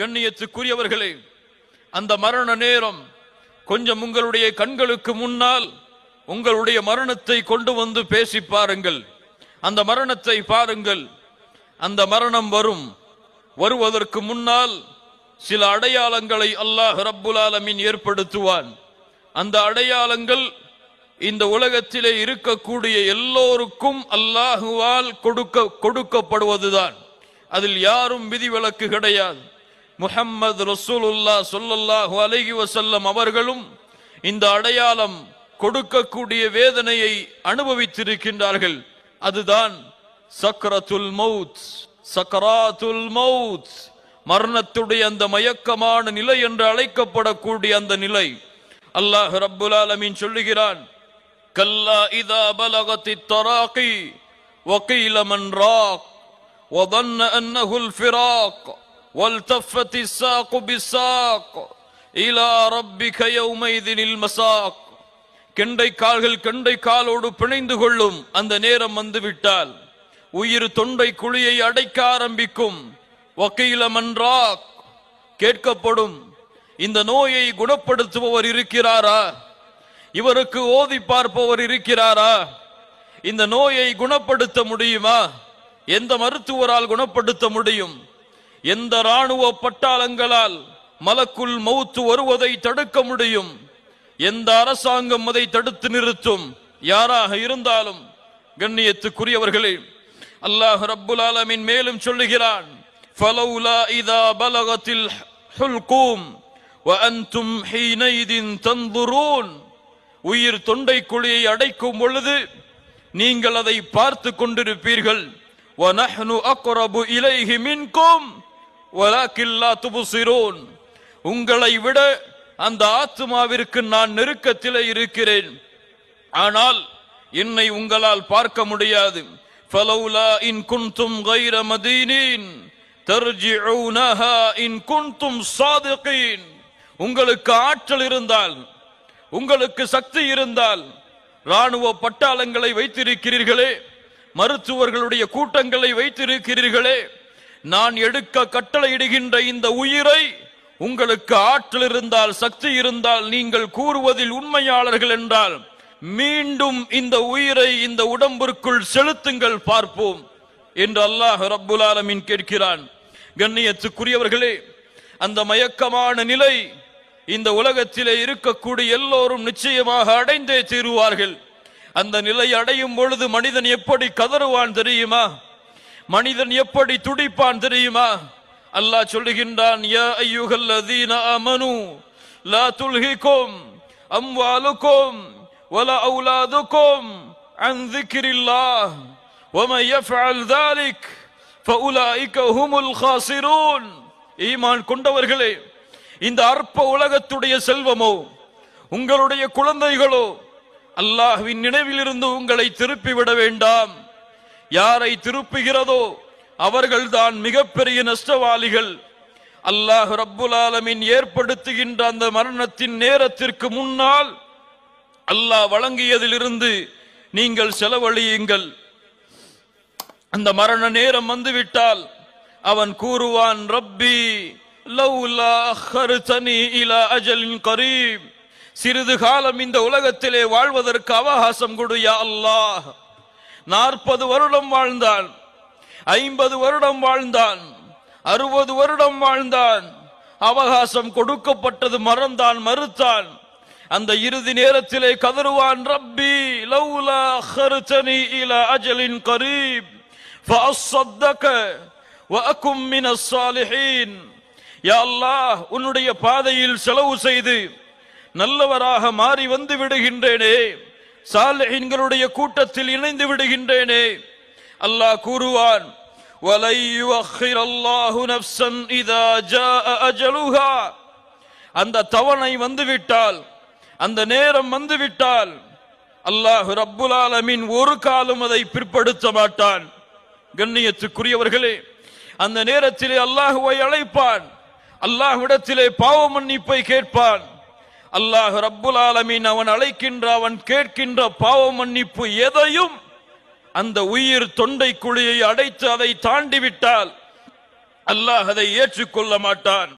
கண்ணியத்துக்குரியவர்களே அந்த மரண நேரம் கொஞ்சம் உங்களுடைய கண்களுக்கு முன்னால் உங்களுடைய மரணத்தை கொண்டு வந்து பேசி பாருங்கள் அந்த மரணத்தை பாருங்கள் அந்த மரணம் வரும் வருவதற்கு முன்னால் சில அடையாளங்களை அல்லாஹ் ரப்புல் ஆலமின் ஏற்படுத்துவான் அந்த அடையாளங்கள் இந்த உலகத்திலே இருக்கக்கூடிய எல்லோருக்கும் அல்லாஹுவால் கொடுக்க கொடுக்கப்படுவதுதான் அதில் யாரும் விதிவிலக்கு கிடையாது முஹம்மது ரசூலுல்லா சொல்லுல்லாஹு அலகி வசல்லம் அவர்களும் இந்த அடையாளம் கொடுக்கக்கூடிய வேதனையை அனுபவித்திருக்கின்றார்கள் அதுதான் சக்கரத்துல் மவுத் சக்கராத்துல் மவுத் மரணத்துடைய அந்த மயக்கமான நிலை என்று அழைக்கப்படக்கூடிய அந்த நிலை அல்லாஹ் ரப்புல் ஆலமீன் சொல்லுகிறான் கல்லா இதா பலகத்தி தராகி வக்கீல ராக் وظن أنه الفراق والتفت الساق بالساق إلى ربك يومئذ المساق கெண்டை கால்கள் கெண்டை காலோடு பிணைந்து கொள்ளும் அந்த நேரம் வந்துவிட்டால் உயிர் தொண்டை குழியை அடைக்க ஆரம்பிக்கும் வக்கீலமன்றா கேட்கப்படும் இந்த நோயை குணப்படுத்துபவர் இருக்கிறாரா இவருக்கு ஓதி பார்ப்பவர் இருக்கிறாரா இந்த நோயை குணப்படுத்த முடியுமா எந்த மருத்துவரால் குணப்படுத்த முடியும் எந்த ராணுவ பட்டாளங்களால் மலக்குள் மவுத்து வருவதை தடுக்க முடியும் எந்த அரசாங்கம் அதை தடுத்து நிறுத்தும் யாராக இருந்தாலும் கண்ணியத்துக்குரியவர்களே அல்லாஹ் ரப்புல் ஆலமின் மேலும் சொல்லுகிறான் உயிர் தொண்டை குழியை அடைக்கும் பொழுது நீங்கள் அதை பார்த்து கொண்டிருப்பீர்கள் துபுசிரோன் உங்களை விட அந்த ஆத்மாவிற்கு நான் நெருக்கத்திலே இருக்கிறேன் ஆனால் என்னை உங்களால் பார்க்க முடியாது உங்களுக்கு ஆற்றல் இருந்தால் உங்களுக்கு சக்தி இருந்தால் ராணுவ பட்டாளங்களை வைத்திருக்கிறீர்களே மருத்துவர்களுடைய கூட்டங்களை வைத்திருக்கிறீர்களே நான் எடுக்க கட்டளையிடுகின்ற இந்த உயிரை உங்களுக்கு ஆற்றல் இருந்தால் சக்தி இருந்தால் நீங்கள் கூறுவதில் உண்மையாளர்கள் என்றால் மீண்டும் இந்த உயிரை இந்த உடம்பிற்குள் செலுத்துங்கள் பார்ப்போம் என்று அல்லாஹ் ரப்புல் ஆலமின் கேட்கிறான் கண்ணியத்துக்குரியவர்களே அந்த மயக்கமான நிலை இந்த உலகத்திலே இருக்கக்கூடிய எல்லோரும் நிச்சயமாக அடைந்தே தீருவார்கள் அந்த நிலை அடையும் பொழுது மனிதன் எப்படி கதறுவான் தெரியுமா மனிதன் எப்படி துடிப்பான் தெரியுமா அல்லாஹ் சொல்லுகின்றான் அமனு லா வல கொண்டவர்களே இந்த அற்ப உலகத்துடைய செல்வமோ உங்களுடைய குழந்தைகளோ அல்லாஹ்வின் நினைவிலிருந்து உங்களை திருப்பிவிட வேண்டாம் யாரை திருப்புகிறதோ அவர்கள்தான் மிகப்பெரிய நஷ்டவாளிகள் அல்லாஹ் ரப்புல் ஆலமின் ஏற்படுத்துகின்ற அந்த மரணத்தின் நேரத்திற்கு முன்னால் அல்லாஹ் வழங்கியதிலிருந்து நீங்கள் செலவழியுங்கள் அந்த மரண நேரம் வந்துவிட்டால் அவன் கூறுவான் ரப்பி சிறிது காலம் இந்த உலகத்திலே வாழ்வதற்கு அவகாசம் கொடு அல்லாஹ் நாற்பது வருடம் வாழ்ந்தான் ஐம்பது வருடம் வாழ்ந்தான் அறுபது வருடம் வாழ்ந்தான் அவகாசம் கொடுக்கப்பட்டது மறந்தான் மறுத்தான் அந்த இறுதி நேரத்திலே கதறுவான் ரப்பி லவ்லா ஹர்ஜனி இல அஜலின் கரீப் உன்னுடைய பாதையில் செலவு செய்து நல்லவராக மாறி வந்து விடுகின்றேனே சாலஹின்களுடைய கூட்டத்தில் இணைந்து விடுகின்றேனே அல்லாஹ் கூறுவான் அந்த தவணை வந்துவிட்டால் அந்த நேரம் வந்துவிட்டால் அல்லாஹு ரப்புல் ஆலமின் ஒரு காலம் அதை பிற்படுத்த மாட்டான் கண்ணியத்துக்குரியவர்களே அந்த நேரத்திலே அல்லாஹுவை அழைப்பான் அல்லாஹ்விடத்திலே பாவ மன்னிப்பை கேட்பான் அல்லாஹ் ரப்புல் ஆலமீன் அவன் அழைக்கின்ற அவன் கேட்கின்ற பாவ மன்னிப்பு எதையும் அந்த உயிர் தொண்டை குழியை அடைத்து அதை தாண்டிவிட்டால் அல்லாஹ் அதை ஏற்றுக்கொள்ள மாட்டான்